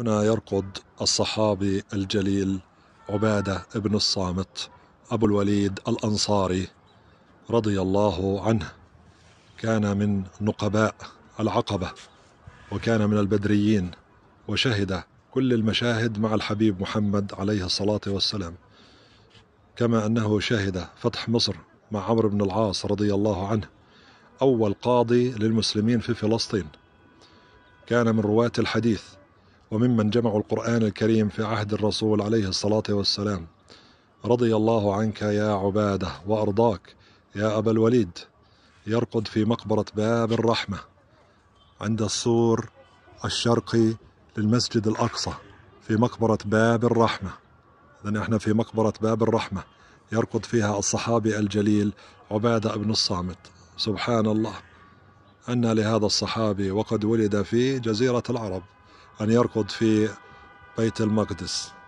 هنا يرقد الصحابي الجليل عبادة بن الصامت أبو الوليد الأنصاري رضي الله عنه كان من نقباء العقبة وكان من البدريين وشهد كل المشاهد مع الحبيب محمد عليه الصلاة والسلام كما أنه شهد فتح مصر مع عمرو بن العاص رضي الله عنه أول قاضي للمسلمين في فلسطين كان من رواة الحديث وممن جمعوا القرآن الكريم في عهد الرسول عليه الصلاة والسلام رضي الله عنك يا عبادة وأرضاك يا أبا الوليد يرقد في مقبرة باب الرحمة عند السور الشرقي للمسجد الأقصى في مقبرة باب الرحمة إذا إحنا في مقبرة باب الرحمة يرقد فيها الصحابي الجليل عبادة بن الصامت سبحان الله أن لهذا الصحابي وقد ولد في جزيرة العرب أن يركض في بيت المقدس